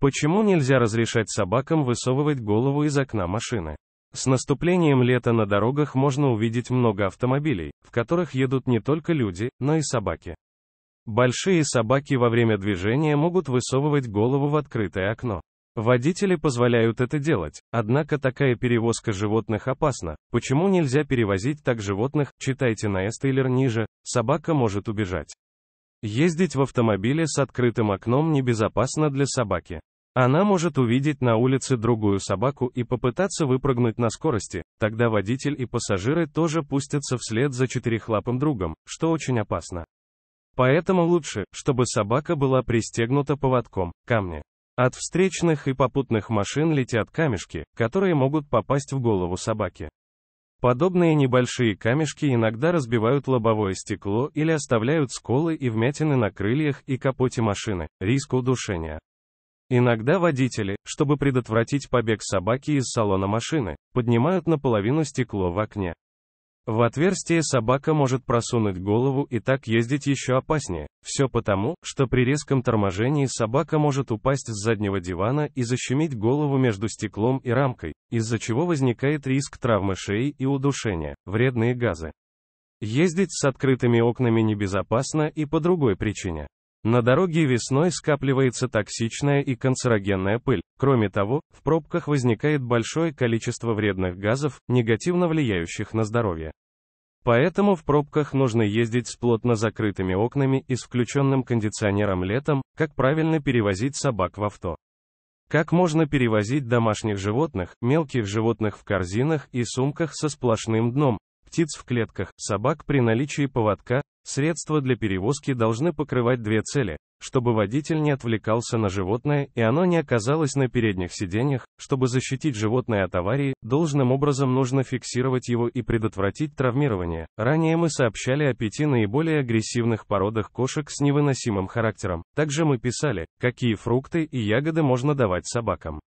Почему нельзя разрешать собакам высовывать голову из окна машины? С наступлением лета на дорогах можно увидеть много автомобилей, в которых едут не только люди, но и собаки. Большие собаки во время движения могут высовывать голову в открытое окно. Водители позволяют это делать, однако такая перевозка животных опасна. Почему нельзя перевозить так животных, читайте на Эстейлер ниже, собака может убежать. Ездить в автомобиле с открытым окном небезопасно для собаки. Она может увидеть на улице другую собаку и попытаться выпрыгнуть на скорости, тогда водитель и пассажиры тоже пустятся вслед за четырехлапым другом, что очень опасно. Поэтому лучше, чтобы собака была пристегнута поводком, камни. От встречных и попутных машин летят камешки, которые могут попасть в голову собаки. Подобные небольшие камешки иногда разбивают лобовое стекло или оставляют сколы и вмятины на крыльях и капоте машины, риск удушения. Иногда водители, чтобы предотвратить побег собаки из салона машины, поднимают наполовину стекло в окне. В отверстие собака может просунуть голову и так ездить еще опаснее. Все потому, что при резком торможении собака может упасть с заднего дивана и защемить голову между стеклом и рамкой, из-за чего возникает риск травмы шеи и удушения, вредные газы. Ездить с открытыми окнами небезопасно и по другой причине. На дороге весной скапливается токсичная и канцерогенная пыль. Кроме того, в пробках возникает большое количество вредных газов, негативно влияющих на здоровье. Поэтому в пробках нужно ездить с плотно закрытыми окнами и с включенным кондиционером летом, как правильно перевозить собак в авто. Как можно перевозить домашних животных, мелких животных в корзинах и сумках со сплошным дном, птиц в клетках, собак при наличии поводка, средства для перевозки должны покрывать две цели, чтобы водитель не отвлекался на животное и оно не оказалось на передних сиденьях, чтобы защитить животное от аварии, должным образом нужно фиксировать его и предотвратить травмирование. Ранее мы сообщали о пяти наиболее агрессивных породах кошек с невыносимым характером. Также мы писали, какие фрукты и ягоды можно давать собакам.